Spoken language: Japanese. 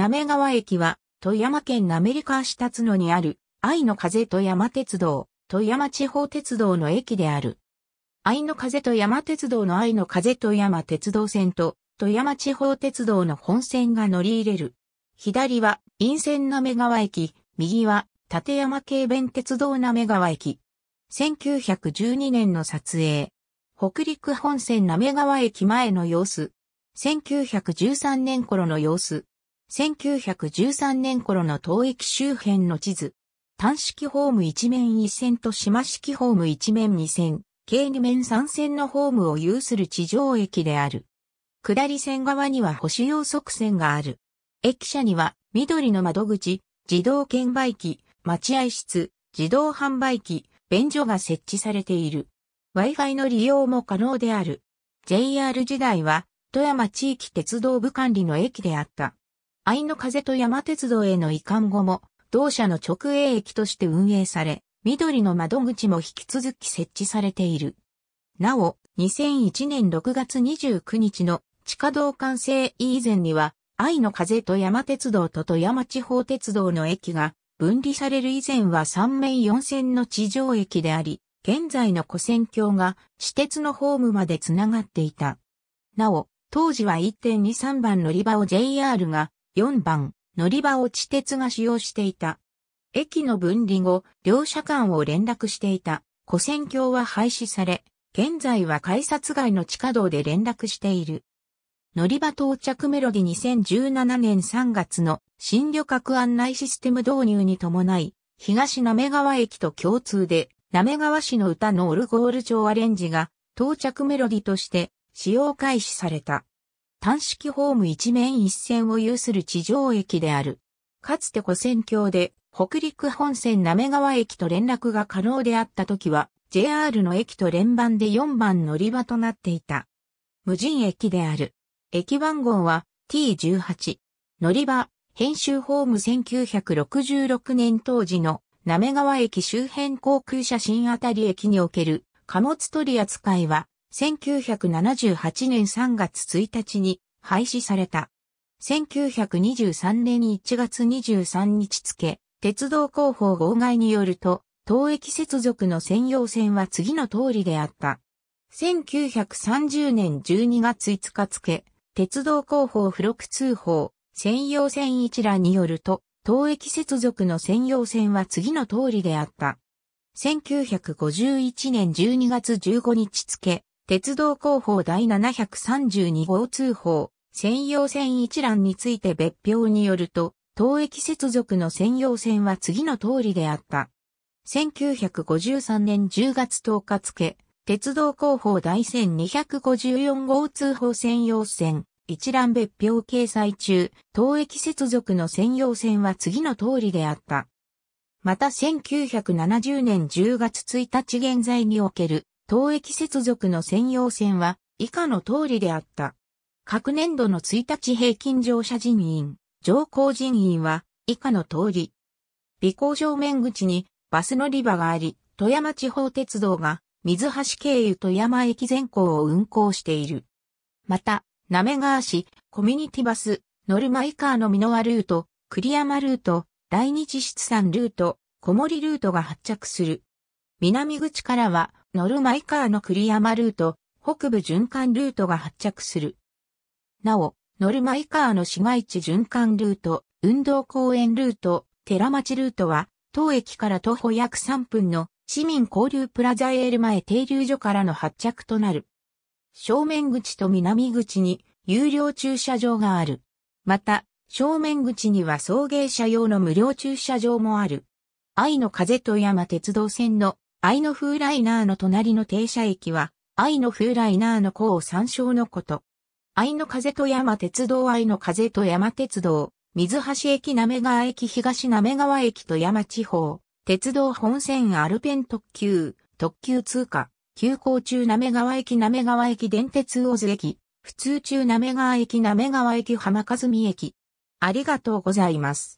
滑川駅は、富山県滑川市立野にある、愛の風と山鉄道、富山地方鉄道の駅である。愛の風と山鉄道の愛の風と山鉄道線と、富山地方鉄道の本線が乗り入れる。左は、陰線滑川駅、右は、立山軽便鉄道滑川駅。1912年の撮影。北陸本線滑川駅前の様子。1913年頃の様子。1913年頃の東駅周辺の地図。単式ホーム一面一線と島式ホーム一面二線、計二面三線のホームを有する地上駅である。下り線側には星用側線がある。駅舎には緑の窓口、自動券売機、待合室、自動販売機、便所が設置されている。Wi-Fi の利用も可能である。JR 時代は富山地域鉄道部管理の駅であった。愛の風と山鉄道への移管後も、同社の直営駅として運営され、緑の窓口も引き続き設置されている。なお、2001年6月29日の地下道完成以前には、愛の風と山鉄道と富山地方鉄道の駅が分離される以前は3面4線の地上駅であり、現在の古線橋が私鉄のホームまでつながっていた。なお、当時は1.23番乗り場を JR が4番、乗り場を地鉄が使用していた。駅の分離後、両社間を連絡していた、古線橋は廃止され、現在は改札外の地下道で連絡している。乗り場到着メロディ2017年3月の新旅客案内システム導入に伴い、東滑川駅と共通で、滑川市の歌のオルゴール上アレンジが到着メロディとして使用開始された。単式ホーム一面一線を有する地上駅である。かつて古戦橋で北陸本線滑川駅と連絡が可能であった時は JR の駅と連番で4番乗り場となっていた。無人駅である。駅番号は T18。乗り場、編集ホーム1966年当時の滑川駅周辺航空写真あたり駅における貨物取り扱いは1978年3月1日に廃止された。1923年1月23日付、鉄道広報号外によると、当駅接続の専用線は次の通りであった。1930年12月5日付、鉄道広報付録通報、専用線一覧によると、当駅接続の専用線は次の通りであった。1951年12月15日付、鉄道広報第732号通報、専用線一覧について別表によると、当駅接続の専用線は次の通りであった。1953年10月10日付、鉄道広報第1254号通報専用線、一覧別表掲載中、当駅接続の専用線は次の通りであった。また1970年10月1日現在における東駅接続の専用線は以下の通りであった。各年度の1日平均乗車人員、乗降人員は以下の通り。美行正面口にバス乗り場があり、富山地方鉄道が水橋経由富山駅前行を運行している。また、滑川市、コミュニティバス、ノルマイカーのミノワルート、栗山ルート、大日出産ルート、小森ルートが発着する。南口からは、ノルマイカーの栗山ルート、北部循環ルートが発着する。なお、ノルマイカーの市街地循環ルート、運動公園ルート、寺町ルートは、当駅から徒歩約3分の市民交流プラザエール前停留所からの発着となる。正面口と南口に有料駐車場がある。また、正面口には送迎車用の無料駐車場もある。愛の風と山鉄道線の愛の風ライナーの隣の停車駅は、愛の風ライナーの項を参照のこと。愛の風と山鉄道愛の風と山鉄道、水橋駅滑川駅東滑川駅と山地方、鉄道本線アルペン特急、特急通過、急行中滑川駅滑川駅電鉄大津駅、普通中滑川駅滑川駅浜和美駅。ありがとうございます。